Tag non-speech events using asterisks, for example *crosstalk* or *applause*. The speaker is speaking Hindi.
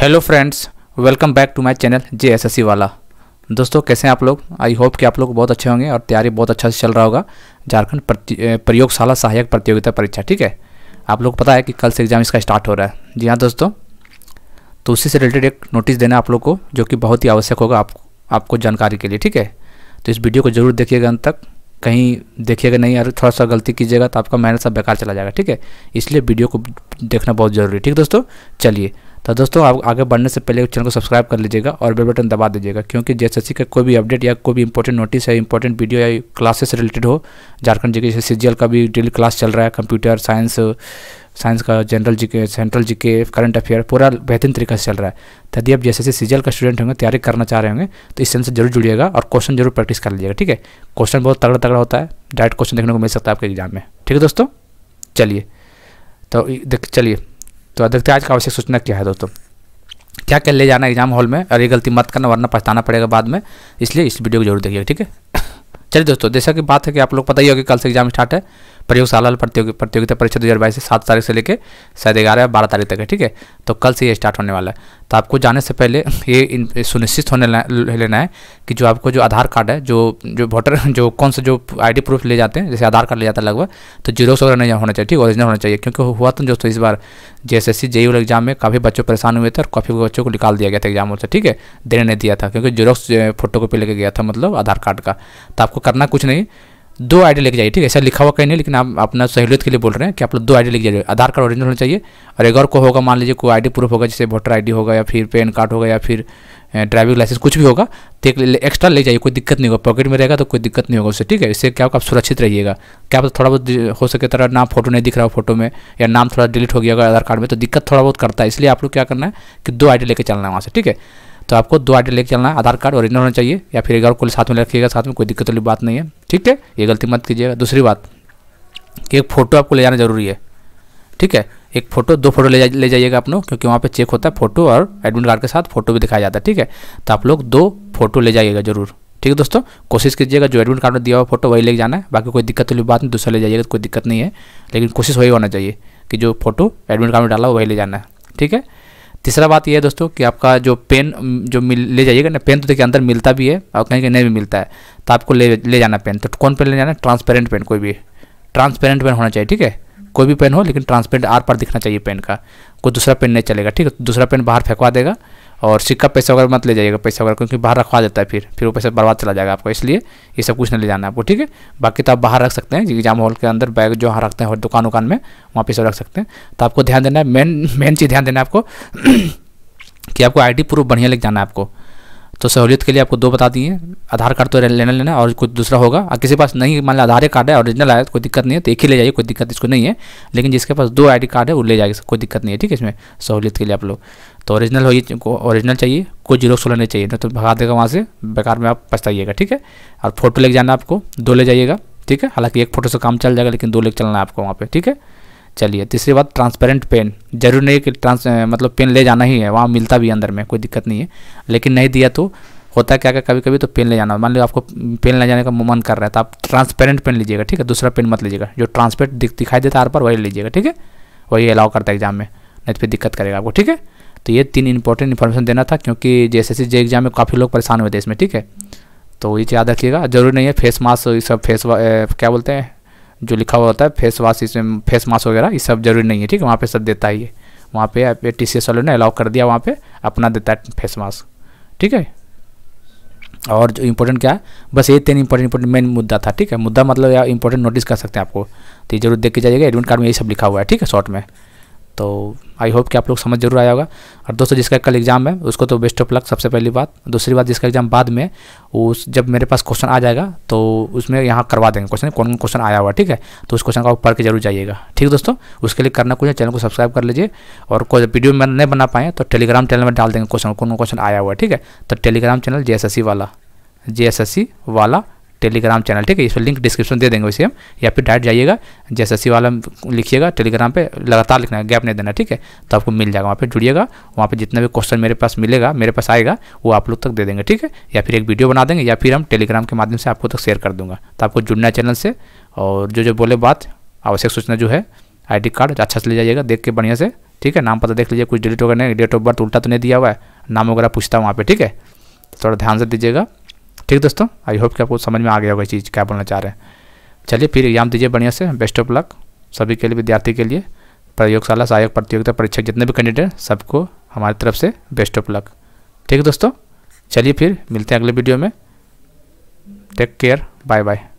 hello friends welcome back to my channel J S S C वाला दोस्तों कैसे हैं आप लोग आई होप कि आप लोग बहुत अच्छे होंगे और तैयारी बहुत अच्छा से चल रहा होगा झारखंड प्रयोगशाला सहायक प्रतियोगिता परीक्षा ठीक है आप लोग पता है कि कल से एग्ज़ाम इसका स्टार्ट हो रहा है जी हाँ दोस्तों तो उसी से रिलेटेड एक नोटिस देना आप लोग को जो कि बहुत ही आवश्यक होगा आप, आपको जानकारी के लिए ठीक है तो इस वीडियो को जरूर देखिएगा अंत तक कहीं देखिएगा नहीं अगर थोड़ा सा गलती कीजिएगा तो आपका मेहनत सब बेकार चला जाएगा ठीक है इसलिए वीडियो को देखना बहुत ज़रूरी है ठीक दोस्तों चलिए तो दोस्तों आप आगे बढ़ने से पहले चैनल को सब्सक्राइब कर लीजिएगा और बेल बटन दबा दीजिएगा क्योंकि जे का कोई भी अपडेट या कोई भी इंपॉर्टेंट नोटिस या इंपॉर्टेंट वीडियो या क्लासेस से रिलेटेड हो झारखंड जी के सी का भी डेली क्लास चल रहा है कंप्यूटर साइंस साइंस का जनरल जी के सेंट्रल जी के करंट अफेयर पूरा बेहतरीन तरीके से चल रहा है तो यदि आप जैसे जैसे सीजल का स्टूडेंट होंगे तैयारी करना चाह रहे होंगे तो इस चैनल से जरूर जुड़िएगा और क्वेश्चन जरूर प्रैक्टिस कर लीजिएगा ठीक है क्वेश्चन बहुत तगड़ा तगड़ा होता है डायरेक्ट क्वेश्चन देखने को मिल सकता है आपके एग्जाम में ठीक है दोस्तों चलिए तो देख चलिए तो देखते आज का आवश्यक सूचना क्या है दोस्तों क्या क्या ले जाना एग्जाम हॉल में और ये गलती मत करना वरना पछताना पड़ेगा बाद में इसलिए इस वीडियो को जरूर देखिएगा ठीक है *coughs* चलिए दोस्तों जैसा कि बात है कि आप लोग पता ही होगा कल से एग्जाम स्टार्ट है प्रयोगशाला प्रतियोगिता परीक्षा दो हज़ार बाईस से सात तारीख से लेकर शायद ग्यारह या बारह तारीख तक है ठीक है तो कल से ये स्टार्ट होने वाला है तो आपको जाने से पहले *laughs* ये सुनिश्चित होने लेना है कि जो आपको जो आधार कार्ड है जो जो वोटर *laughs* जो कौन सा जो आईडी प्रूफ ले जाते हैं जैसे आधार कार्ड ले जाता है लगभग तो से वगैरह नहीं होना चाहिए ठीक ओरिजिनल होना चाहिए क्योंकि हुआ तो दोस्तों इस बार जे एस एस एग्जाम में काफ़ी बच्चों परेशान हुए थे और काफ़ी बच्चों को निकाल दिया गया था एग्जाम से ठीक है देने नहीं दिया था क्योंकि जीरोक्स फोटो कॉपी लेके गया था मतलब आधार कार्ड का तो आपको करना कुछ नहीं दो आईडी लेके जाइए ठीक है ऐसा लिखा हुआ कहीं नहीं लेकिन आप अपना सहूलियत के लिए बोल रहे हैं कि आप लोग दो आईडी लेके जाइए आधार कार्ड ओरिजिनल होना चाहिए और एक और को होगा मान लीजिए कोई आईडी प्रूफ होगा जैसे वोटर आईडी होगा या फिर पैन कार्ड होगा या फिर ड्राइविंग लाइसेंस कुछ भी होगा तो एक एक्स्ट्रा ले जाइए कोई दिक्कत नहीं होगा पॉकेट में रहेगा तो कोई दिक्कत नहीं होगा उससे ठीक है इससे क्या होगा आप सुरक्षित रहिएगा क्या आप थोड़ा बहुत हो सके तरह नाम फोटो नहीं दिख रहा हो फोटो में या नाम थोड़ा डिलीट हो गया अगर आधार कार्ड में तो दिक्कत थोड़ा बहुत करता है इसलिए आप लोग क्या करना है कि दो आई लेके चलना है वहाँ से ठीक है तो आपको दो आईडी लेके चलना है आधार कार्ड ओरिजिनल होना चाहिए या फिर एक को साथ में रखिएगा साथ में कोई दिक्कत वाली बात नहीं है ठीक है ये गलती मत कीजिएगा दूसरी बात कि एक फ़ोटो आपको ले जाना जरूरी है ठीक है एक फ़ोटो दो फोटो ले जा ले जाइएगा आप लोग क्योंकि वहाँ पे चेक होता है फोटो और एडमिट कार्ड के साथ फोटो भी दिखाया जाता है ठीक है तो आप लोग दो फोटो ले जाइएगा जरूर ठीक है दोस्तों कोशिश कीजिएगा जो एडमिट कार्ड में दिया हुआ फोटो वही लेके जाना है बाकी कोई दिक्कत वाली बात नहीं दूसरा ले जाइएगा तो कोई दिक्कत नहीं है लेकिन कोशिश वही होना चाहिए कि जो फोटो एडमिट कार्ड में डाला हो वही ले जाना है ठीक है तीसरा बात यह है दोस्तों कि आपका जो पेन जो मिल ले जाइएगा ना पेन तो देखिए अंदर मिलता भी है और कहीं कहीं नहीं भी मिलता है तो आपको ले ले जाना पेन तो कौन पेन ले जाना है ट्रांसपेरेंट पेन कोई भी ट्रांसपेरेंट पेन होना चाहिए ठीक है कोई भी पेन हो लेकिन ट्रांसपेरेंट आर पर दिखना चाहिए पेन का कोई दूसरा पेन नहीं चलेगा ठीक है तो दूसरा पेन बाहर फेंकवा देगा और सिक्का पैसा वगैरह मत ले जाइएगा पैसा वगैरह क्योंकि बाहर रखवा देता है फिर फिर वो पैसा बर्बाद चला जाएगा आपको इसलिए ये सब कुछ नहीं ले जाना आपको ठीक है बाकी तो आप बाहर रख सकते हैं एग्जाम हॉल के अंदर बैग जो वहाँ रखते हैं और दुकान वकान में वहाँ पे सब रख सकते हैं तो आपको ध्यान देना है मेन मेन चीज़ ध्यान देना है आपको *clears throat* कि आपको आईडी प्रूफ बढ़िया लेके जाना है आपको तो सहूलियत के लिए आपको दो बता दिए आधार कार्ड तो लेना लेना और कुछ दूसरा होगा और किसी पास नहीं मान लो आधार कार्ड है ओरिजिनल आया तो कोई दिक्कत नहीं है तो एक ही ले जाइए कोई दिक्कत इसको नहीं है लेकिन जिसके पास दो आई कार्ड है वो ले जाएगा कोई दिक्कत नहीं है ठीक है इसमें सहूलियत के लिए आप लोग तो ऑरिजिनल हो ओरिजिनल चाहिए कोई जीरो सोलह नहीं चाहिए ना तो भगा देगा वहाँ से बेकार में आप पछताइएगा ठीक है और फोटो लेके जाना आपको दो ले जाइएगा ठीक है हालांकि एक फोटो से काम चल जाएगा लेकिन दो लेके चलना है आपको वहाँ पर ठीक है चलिए तीसरी बात ट्रांसपेरेंट पेन जरूरी नहीं कि ट्रांस मतलब पेन ले जाना ही है वहाँ मिलता भी अंदर में कोई दिक्कत नहीं है लेकिन नहीं दिया तो होता है क्या क्या कभी कभी तो पेन ले जाना मान लो आपको पेन ले जाने का मन कर रहा है तो आप ट्रांसपेरेंट पेन लीजिएगा ठीक है दूसरा पेन मत लीजिएगा जो ट्रांसपेरेंट दिख, दिखाई देता है हर पर वही लीजिएगा ठीक है वही अलाउ करता है एग्जाम में नहीं तो फिर दिक्कत करेगा आपको ठीक है तो ये तीन इंपॉर्टेंट इन्फॉर्मेशन देना था क्योंकि जैसे एस जे एग्जाम में काफ़ी लोग परेशान हुए थे इसमें ठीक है तो ये याद रखिएगा जरूरी नहीं है फेस मास्क सब फेस क्या बोलते हैं जो लिखा हुआ होता है फेस वाश इसमें फेस मास्क वगैरह ये सब जरूरी नहीं है ठीक है वहाँ पे सब देता ही है वहाँ पे आप टी सी एस वालों ने अलाउ कर दिया वहाँ पे अपना देता है फेस मास्क ठीक है और जो इम्पोर्टेंट क्या है बस ये तीन इम्पोर्टेंट इम्पोर्टेंट मेन मुद्दा था ठीक है मुद्दा मतलब या इंपॉर्टेंट नोटिस कर सकते हैं आपको तो ये जरूर देख के जाइएगा एडमिट कार्ड में ये सब लिखा हुआ है ठीक है शॉर्ट में तो आई होप कि आप लोग समझ जरूर आया होगा और दोस्तों जिसका कल एग्जाम है उसको तो बेस्ट ऑफ लक सबसे पहली बात दूसरी बात जिसका एग्जाम बाद में उस जब मेरे पास क्वेश्चन आ जाएगा तो उसमें यहाँ करवा देंगे क्वेश्चन कौन कौन क्वेश्चन आया हुआ ठीक है तो उस क्वेश्चन का आप पढ़ के जरूर जाइएगा ठीक है दोस्तों उसके लिए करना कुछ है चैनल को सब्सक्राइब कर लीजिए और कोई वीडियो में नहीं बना पाए तो टेलीग्राम चैनल में डाल देंगे क्वेश्चन कौन कौन क्वेश्चन आया हुआ ठीक है तो टेलीग्राम चैनल जे वाला जे वाला टेलीग्राम चैनल ठीक है इस पर लिंक डिस्क्रिप्शन दे देंगे वैसे हम या फिर डायरेक्ट जाइएगा जैसे सी वाला लिखिएगा टेलीग्राम पे लगातार लिखना है गैप नहीं देना ठीक है तो आपको मिल जाएगा वहाँ पे जुड़िएगा वहाँ पे जितना भी क्वेश्चन मेरे पास मिलेगा मेरे पास आएगा वो आप लोग तक दे देंगे ठीक है या फिर एक वीडियो बना देंगे या फिर हम टेलीग्राम के माध्यम से आपको तक शेयर कर दूँगा तो आपको जुड़ना है चैनल से और जो जो बोले बात आवश्यक सूचना जो है आई कार्ड अच्छा से ले जाइएगा देख के बढ़िया से ठीक है नाम पता देख लीजिए कुछ डिलीट वगैरह नहीं डेट ऑफ बर्थ उल्टा तो नहीं दिया हुआ है नाम वगैरह पूछता हूँ वहाँ पर ठीक है थोड़ा ध्यान से दीजिएगा ठीक दोस्तों आई होप कि आपको समझ में आ गया होगा चीज़ क्या बोलना चाह रहे हैं चलिए फिर एग्जाम दीजिए बढ़िया से बेस्ट ऑफ लक सभी के लिए विद्यार्थी के लिए प्रयोगशाला सहायक प्रतियोगिता परीक्षक जितने भी कैंडिडेट सबको हमारी तरफ से बेस्ट ऑफ लक ठीक दोस्तों चलिए फिर मिलते हैं अगले वीडियो में टेक केयर बाय बाय